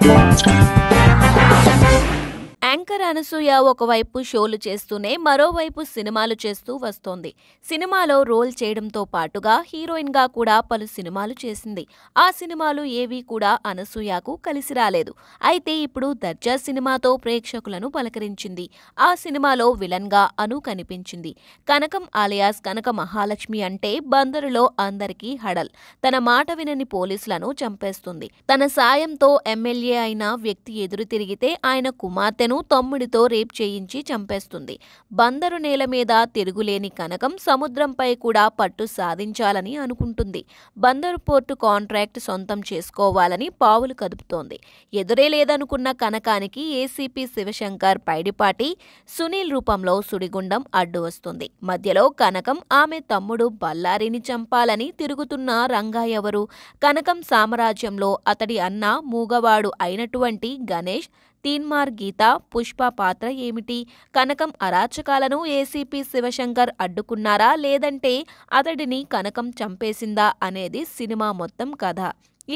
Thank you. Anchor Anasuya ఒకవైపు షోలు చేస్తూనే మరోవైపు సినిమాలు చేస్తూ వస్తోంది సినిమాలో రోల్ చేయడంతో పాటుగా హీరోయిన్గా కూడా పలు సినిమాలు చేసింది ఆ సినిమాలు ఏవీ కూడా అనసూయకు కలిసి రాలేదు అయితే ఇప్పుడు దర్జా సినిమాతో ప్రేక్షకులను పలకరించింది ఆ సినిమాలో విలన్గా అను కనిపించింది కనకం ఆలయాస్ కనక మహాలక్ష్మి అంటే బందరులో అందరికీ హడల్ తన మాట వినని పోలీసులను చంపేస్తుంది తన సాయంతో ఎమ్మెల్యే అయిన వ్యక్తి ఎదురు తిరిగితే ఆయన కుమార్తెను తొమ్మిది తమ్ముడితో రేప్ చేయించి చంపేస్తుంది బందరు నేల మీద తిరుగులేని కనకం సముద్రంపై కూడా పట్టు సాధించాలని అనుకుంటుంది బందరు పోర్టు కాంట్రాక్ట్ సొంతం చేసుకోవాలని పావులు కదుపుతోంది ఎదురే లేదనుకున్న కనకానికి ఏసీపీ శివశంకర్ పైడిపాటి సునీల్ రూపంలో సుడిగుండం అడ్డు వస్తుంది మధ్యలో కనకం ఆమె తమ్ముడు బల్లారిని చంపాలని తిరుగుతున్న రంగా ఎవరు కనకం సామ్రాజ్యంలో అతడి అన్న మూగవాడు అయినటువంటి గణేష్ తీన్మార్ గీత పుష్ప పాత్ర ఏమిటి కనకం అరాచకాలను ఏసీపీ శివశంకర్ అడ్డుకున్నారా లేదంటే అతడిని కనకం చంపేసిందా అనేది సినిమా మొత్తం కథ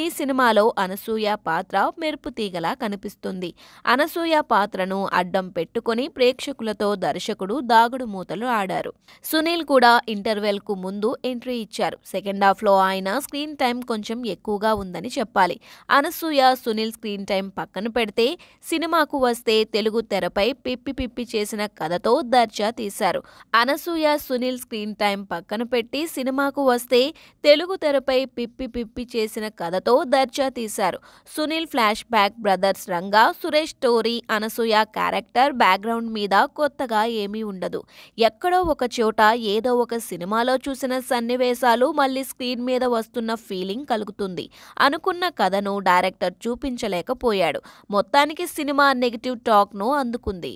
ఈ సినిమాలో అనసూయ పాత్ర మెరుపు తీగలా కనిపిస్తుంది అనసూయ పాత్రను అడ్డం పెట్టుకుని ప్రేక్షకులతో దర్శకుడు దాగుడు మూతలు ఆడారు సునీల్ కూడా ఇంటర్వెల్ కు ముందు ఎంట్రీ ఇచ్చారు సెకండ్ హాఫ్ లో ఆయన స్క్రీన్ టైం కొంచెం ఎక్కువగా ఉందని చెప్పాలి అనసూయ సునీల్ స్క్రీన్ టైం పక్కన పెడితే సినిమాకు వస్తే తెలుగు తెరపై పిప్పి పిప్పి చేసిన కథతో దర్జా తీశారు అనసూయ సునీల్ స్క్రీన్ టైం పక్కన పెట్టి సినిమాకు వస్తే తెలుగు తెరపై పిప్పి పిప్పి చేసిన కథ కథలతో దర్జా తీశారు Sunil flashback brothers Ranga Suresh story Anasuya character background మీద కొత్తగా ఏమీ ఉండదు ఎక్కడో ఒక చోట ఏదో ఒక సినిమాలో చూసిన సన్నివేశాలు మళ్ళీ స్క్రీన్ మీద వస్తున్న ఫీలింగ్ కలుగుతుంది అనుకున్న కథను డైరెక్టర్ చూపించలేకపోయాడు మొత్తానికి సినిమా నెగిటివ్ టాక్ను అందుకుంది